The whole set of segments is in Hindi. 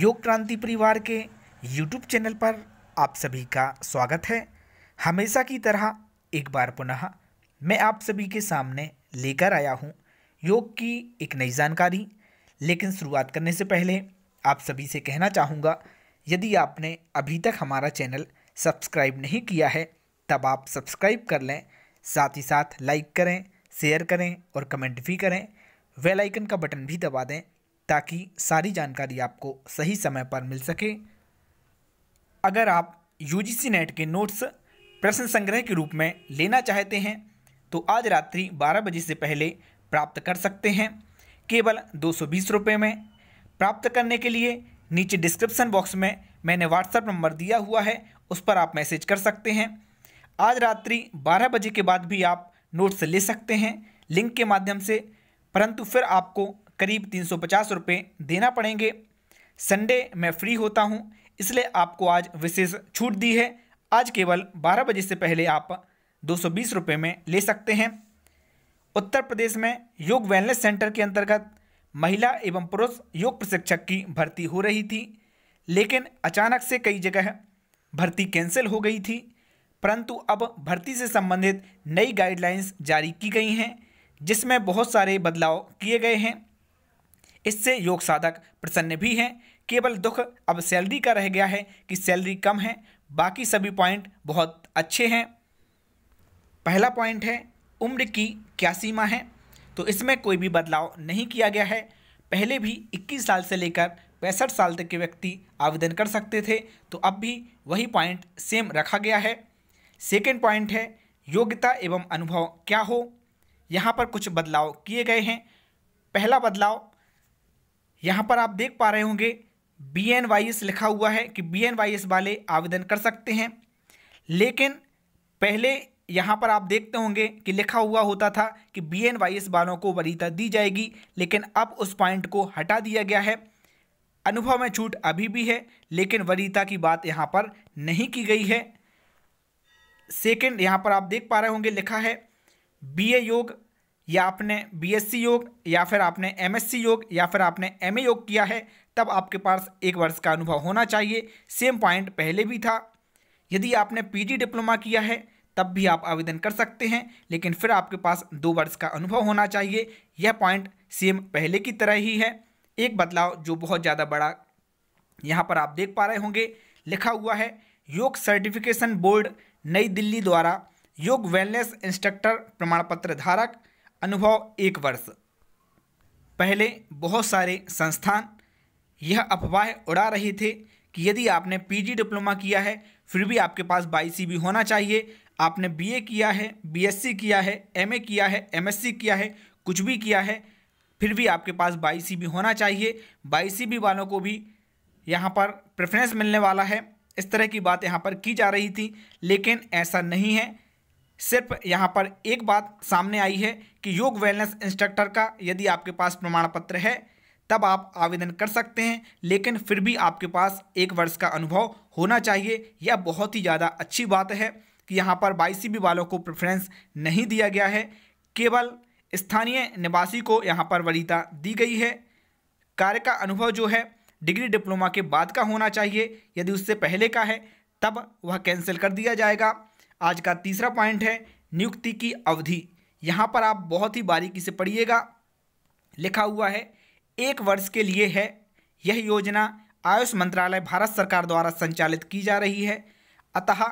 योग क्रांति परिवार के यूट्यूब चैनल पर आप सभी का स्वागत है हमेशा की तरह एक बार पुनः मैं आप सभी के सामने लेकर आया हूँ योग की एक नई जानकारी लेकिन शुरुआत करने से पहले आप सभी से कहना चाहूँगा यदि आपने अभी तक हमारा चैनल सब्सक्राइब नहीं किया है तब आप सब्सक्राइब कर लें साथ ही साथ लाइक करें शेयर करें और कमेंट भी करें वेल आइकन का बटन भी दबा दें ताकि सारी जानकारी आपको सही समय पर मिल सके अगर आप यू सी नेट के नोट्स प्रश्न संग्रह के रूप में लेना चाहते हैं तो आज रात्रि 12 बजे से पहले प्राप्त कर सकते हैं केवल दो सौ में प्राप्त करने के लिए नीचे डिस्क्रिप्सन बॉक्स में मैंने व्हाट्सएप नंबर दिया हुआ है उस पर आप मैसेज कर सकते हैं आज रात्रि 12 बजे के बाद भी आप नोट्स ले सकते हैं लिंक के माध्यम से परंतु फिर आपको करीब तीन सौ पचास रुपये देना पड़ेंगे संडे मैं फ्री होता हूँ इसलिए आपको आज विशेष छूट दी है आज केवल बारह बजे से पहले आप दो सौ बीस रुपये में ले सकते हैं उत्तर प्रदेश में योग वेलनेस सेंटर के अंतर्गत महिला एवं पुरुष योग प्रशिक्षक की भर्ती हो रही थी लेकिन अचानक से कई जगह भर्ती कैंसिल हो गई थी परंतु अब भर्ती से संबंधित नई गाइडलाइंस जारी की गई हैं जिसमें बहुत सारे बदलाव किए गए हैं इससे योग साधक प्रसन्न भी हैं केवल दुख अब सैलरी का रह गया है कि सैलरी कम है बाकी सभी पॉइंट बहुत अच्छे हैं पहला पॉइंट है उम्र की क्या सीमा है तो इसमें कोई भी बदलाव नहीं किया गया है पहले भी 21 साल से लेकर पैंसठ साल तक के व्यक्ति आवेदन कर सकते थे तो अब भी वही पॉइंट सेम रखा गया है सेकेंड पॉइंट है योग्यता एवं अनुभव क्या हो यहाँ पर कुछ बदलाव किए गए हैं पहला बदलाव यहाँ पर आप देख पा रहे होंगे बी एन वाई एस लिखा हुआ है कि बी एन वाई एस वाले आवेदन कर सकते हैं लेकिन पहले यहाँ पर आप देखते होंगे कि लिखा हुआ होता था कि बी एन वाई एस वालों को वरीयता दी जाएगी लेकिन अब उस पॉइंट को हटा दिया गया है अनुभव में छूट अभी भी है लेकिन वरीयता की बात यहाँ पर नहीं की गई है सेकंड यहाँ पर आप देख पा रहे होंगे लिखा है ए योग या आपने बीएससी योग या फिर आपने एमएससी योग या फिर आपने एमए योग किया है तब आपके पास एक वर्ष का अनुभव होना चाहिए सेम पॉइंट पहले भी था यदि आपने पीजी डिप्लोमा किया है तब भी आप आवेदन कर सकते हैं लेकिन फिर आपके पास दो वर्ष का अनुभव होना चाहिए यह पॉइंट सेम पहले की तरह ही है एक बदलाव जो बहुत ज़्यादा बड़ा यहाँ पर आप देख पा रहे होंगे लिखा हुआ है योग सर्टिफिकेशन बोर्ड नई दिल्ली द्वारा योग वेलनेस इंस्ट्रक्टर प्रमाण पत्र धारक अनुभव एक वर्ष पहले बहुत सारे संस्थान यह अफवाह उड़ा रहे थे कि यदि आपने पीजी डिप्लोमा किया है फिर भी आपके पास बाईसी भी होना चाहिए आपने बीए किया है बीएससी किया है एमए किया है एमएससी किया है कुछ भी किया है फिर भी आपके पास बाईसी भी होना चाहिए बाईसी भी वालों को भी यहाँ पर प्रेफरेंस मिलने वाला है इस तरह की बात यहाँ पर की जा रही थी लेकिन ऐसा नहीं है सिर्फ यहाँ पर एक बात सामने आई है कि योग वेलनेस इंस्ट्रक्टर का यदि आपके पास प्रमाण पत्र है तब आप आवेदन कर सकते हैं लेकिन फिर भी आपके पास एक वर्ष का अनुभव होना चाहिए यह बहुत ही ज़्यादा अच्छी बात है कि यहाँ पर बी वालों को प्रेफरेंस नहीं दिया गया है केवल स्थानीय निवासी को यहाँ पर वरीयता दी गई है कार्य का अनुभव जो है डिग्री डिप्लोमा के बाद का होना चाहिए यदि उससे पहले का है तब वह कैंसिल कर दिया जाएगा आज का तीसरा पॉइंट है नियुक्ति की अवधि यहाँ पर आप बहुत ही बारीकी से पढ़िएगा लिखा हुआ है एक वर्ष के लिए है यह योजना आयुष मंत्रालय भारत सरकार द्वारा संचालित की जा रही है अतः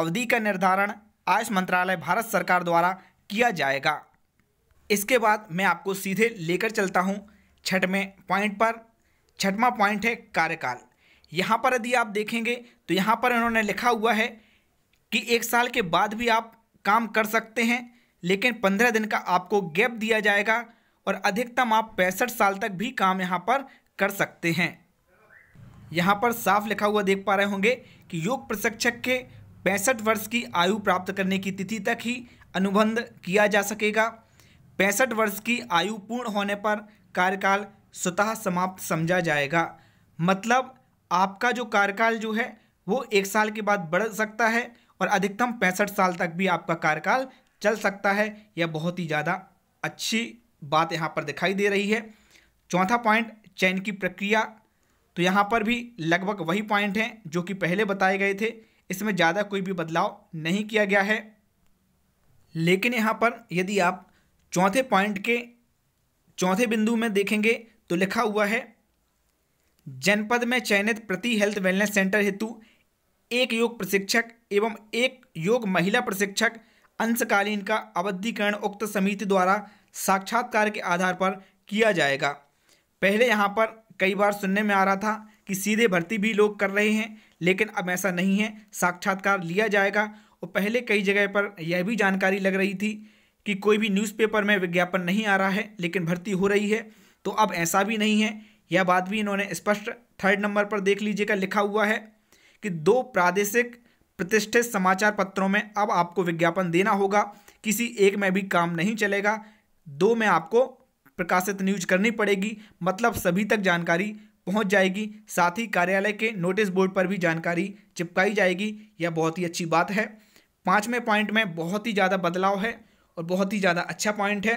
अवधि का निर्धारण आयुष मंत्रालय भारत सरकार द्वारा किया जाएगा इसके बाद मैं आपको सीधे लेकर चलता हूँ छठवें पॉइंट पर छठवां पॉइंट है कार्यकाल यहाँ पर यदि आप देखेंगे तो यहाँ पर इन्होंने लिखा हुआ है कि एक साल के बाद भी आप काम कर सकते हैं लेकिन पंद्रह दिन का आपको गैप दिया जाएगा और अधिकतम आप पैंसठ साल तक भी काम यहाँ पर कर सकते हैं यहाँ पर साफ लिखा हुआ देख पा रहे होंगे कि योग प्रशिक्षक के पैंसठ वर्ष की आयु प्राप्त करने की तिथि तक ही अनुबंध किया जा सकेगा पैंसठ वर्ष की आयु पूर्ण होने पर कार्यकाल स्वतः समाप्त समझा जाएगा मतलब आपका जो कार्यकाल जो है वो एक साल के बाद बढ़ सकता है और अधिकतम पैंसठ साल तक भी आपका कार्यकाल चल सकता है यह बहुत ही ज़्यादा अच्छी बात यहाँ पर दिखाई दे रही है चौथा पॉइंट चयन की प्रक्रिया तो यहाँ पर भी लगभग वही पॉइंट हैं जो कि पहले बताए गए थे इसमें ज़्यादा कोई भी बदलाव नहीं किया गया है लेकिन यहाँ पर यदि आप चौथे पॉइंट के चौथे बिंदु में देखेंगे तो लिखा हुआ है जनपद में चयनित प्रति हेल्थ वेलनेस सेंटर हेतु एक योग प्रशिक्षक एवं एक योग महिला प्रशिक्षक अंशकालीन का अवधिकरण उक्त समिति द्वारा साक्षात्कार के आधार पर किया जाएगा पहले यहाँ पर कई बार सुनने में आ रहा था कि सीधे भर्ती भी लोग कर रहे हैं लेकिन अब ऐसा नहीं है साक्षात्कार लिया जाएगा और पहले कई जगह पर यह भी जानकारी लग रही थी कि कोई भी न्यूज़पेपर में विज्ञापन नहीं आ रहा है लेकिन भर्ती हो रही है तो अब ऐसा भी नहीं है यह बात भी इन्होंने स्पष्ट थर्ड नंबर पर देख लीजिएगा लिखा हुआ है कि दो प्रादेशिक प्रतिष्ठित समाचार पत्रों में अब आपको विज्ञापन देना होगा किसी एक में भी काम नहीं चलेगा दो में आपको प्रकाशित न्यूज करनी पड़ेगी मतलब सभी तक जानकारी पहुंच जाएगी साथ ही कार्यालय के नोटिस बोर्ड पर भी जानकारी चिपकाई जाएगी यह बहुत ही अच्छी बात है पाँचवें पॉइंट में बहुत ही ज़्यादा बदलाव है और बहुत ही ज़्यादा अच्छा पॉइंट है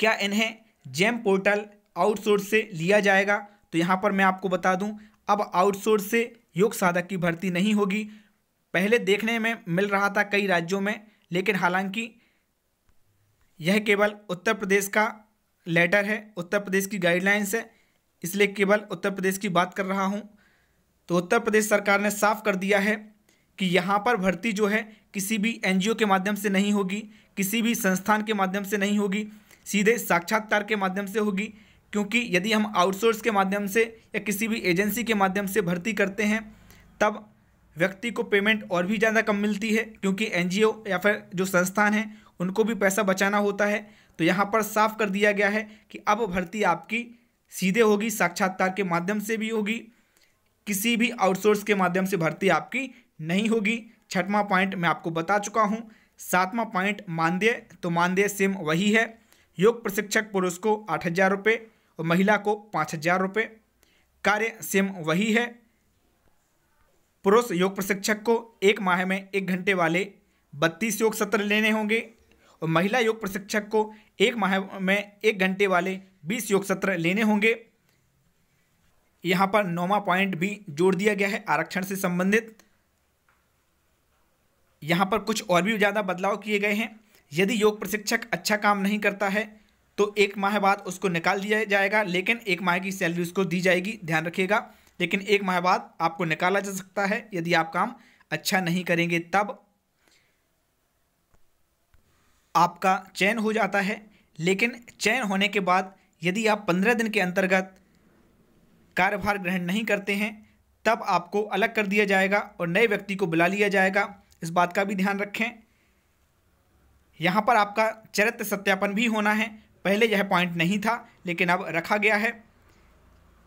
क्या इन्हें जेम पोर्टल आउटसोर्स से लिया जाएगा तो यहाँ पर मैं आपको बता दूँ अब आउटसोर्स से योग साधक की भर्ती नहीं होगी पहले देखने में मिल रहा था कई राज्यों में लेकिन हालांकि यह केवल उत्तर प्रदेश का लेटर है उत्तर प्रदेश की गाइडलाइंस है इसलिए केवल उत्तर प्रदेश की बात कर रहा हूँ तो उत्तर प्रदेश सरकार ने साफ कर दिया है कि यहाँ पर भर्ती जो है किसी भी एनजीओ के माध्यम से नहीं होगी किसी भी संस्थान के माध्यम से नहीं होगी सीधे साक्षात्कार के माध्यम से होगी क्योंकि यदि हम आउटसोर्स के माध्यम से या किसी भी एजेंसी के माध्यम से भर्ती करते हैं तब व्यक्ति को पेमेंट और भी ज़्यादा कम मिलती है क्योंकि एन या फिर जो संस्थान हैं उनको भी पैसा बचाना होता है तो यहाँ पर साफ कर दिया गया है कि अब भर्ती आपकी सीधे होगी साक्षात्कार के माध्यम से भी होगी किसी भी आउटसोर्स के माध्यम से भर्ती आपकी नहीं होगी छठवां पॉइंट मैं आपको बता चुका हूँ सातवां पॉइंट मानदेय तो मानदेय सेम वही है योग प्रशिक्षक पुरुष को आठ हज़ार रुपये महिला को पाँच हजार रुपये कार्य सेम वही है पुरुष योग प्रशिक्षक को एक माह में एक घंटे वाले बत्तीस योग सत्र लेने होंगे और महिला योग प्रशिक्षक को एक माह में एक घंटे वाले बीस योग सत्र लेने होंगे यहाँ पर नौवा पॉइंट भी जोड़ दिया गया है आरक्षण से संबंधित यहाँ पर कुछ और भी ज़्यादा बदलाव किए गए हैं यदि योग प्रशिक्षक अच्छा काम नहीं करता है तो एक माह बाद उसको निकाल दिया जाएगा लेकिन एक माह की सैलरी उसको दी जाएगी ध्यान रखिएगा लेकिन एक माह बाद आपको निकाला जा सकता है यदि आप काम अच्छा नहीं करेंगे तब आपका चयन हो जाता है लेकिन चयन होने के बाद यदि आप पंद्रह दिन के अंतर्गत कार्यभार ग्रहण नहीं करते हैं तब आपको अलग कर दिया जाएगा और नए व्यक्ति को बुला लिया जाएगा इस बात का भी ध्यान रखें यहाँ पर आपका चरित्र सत्यापन भी होना है पहले यह पॉइंट नहीं था लेकिन अब रखा गया है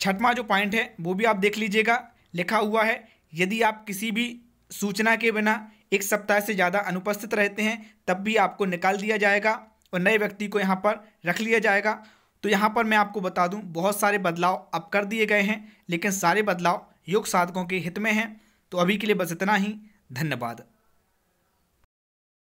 छठवा जो पॉइंट है वो भी आप देख लीजिएगा लिखा हुआ है यदि आप किसी भी सूचना के बिना एक सप्ताह से ज़्यादा अनुपस्थित रहते हैं तब भी आपको निकाल दिया जाएगा और नए व्यक्ति को यहाँ पर रख लिया जाएगा तो यहाँ पर मैं आपको बता दूँ बहुत सारे बदलाव अब कर दिए गए हैं लेकिन सारे बदलाव योग साधकों के हित में हैं तो अभी के लिए बस इतना ही धन्यवाद